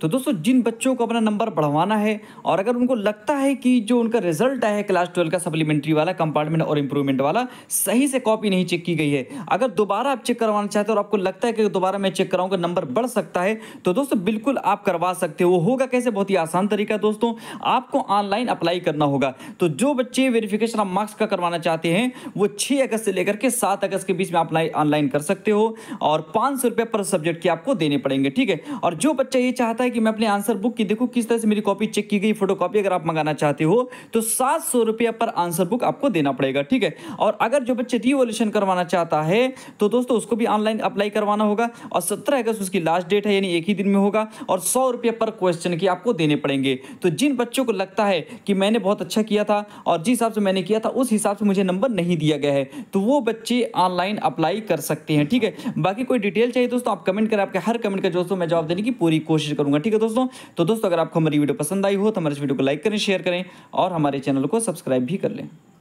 तो दोस्तों जिन बच्चों को अपना नंबर बढ़वाना है और अगर उनको लगता है कि जो उनका रिजल्ट आया है क्लास ट्वेल्व का सप्लीमेंट्री वाला कंपार्टमेंट और इंप्रूवमेंट वाला सही से कॉपी नहीं चेक की गई है अगर दोबारा आप चेक करवाना चाहते हो और आपको लगता है कि दोबारा मैं चेक कराऊंगा नंबर बढ़ सकता है तो दोस्तों बिल्कुल आप करवा सकते हो होगा कैसे बहुत ही आसान तरीका दोस्तों आपको ऑनलाइन अप्लाई करना होगा तो जो बच्चे वेरिफिकेशन ऑफ मार्क्स का करवाना चाहते हैं वो छः अगस्त से लेकर के सात अगस्त के बीच में आप ऑनलाइन कर सकते हो और पाँच सौ पर सब्जेक्ट के आपको देने पड़ेंगे ठीक है और जो बच्चा ये चाहता है है कि मैं अपने आंसर बुक की देखो किस तरह से मेरी कॉपी चेक की गई फोटो कॉपी अगर आप मंगाना चाहते हो तो सात सौ रुपया पर आंसर बुक आपको देना पड़ेगा ठीक है और अगर जो बच्चे रिवोल्यूशन करवाना चाहता है तो दोस्तों उसको भी ऑनलाइन अप्लाई करवाना होगा और सत्रह अगस्त उसकी लास्ट डेट है यानी एक ही दिन में होगा और सौ पर क्वेश्चन की आपको देने पड़ेंगे तो जिन बच्चों को लगता है कि मैंने बहुत अच्छा किया था और जिस हिसाब से मैंने किया था उस हिसाब से मुझे नंबर नहीं दिया गया है तो वो बच्चे ऑनलाइन अप्लाई कर सकते हैं ठीक है बाकी कोई डिटेल चाहिए दोस्तों आप कमेंट करें आपके हर कमेंट का दोस्तों मैं जवाब देने की पूरी कोशिश करूंगा दूंगा ठीक है दोस्तों तो दोस्तों अगर आपको हमारी वीडियो पसंद आई हो तो हमारे इस वीडियो को लाइक करें शेयर करें और हमारे चैनल को सब्सक्राइब भी कर लें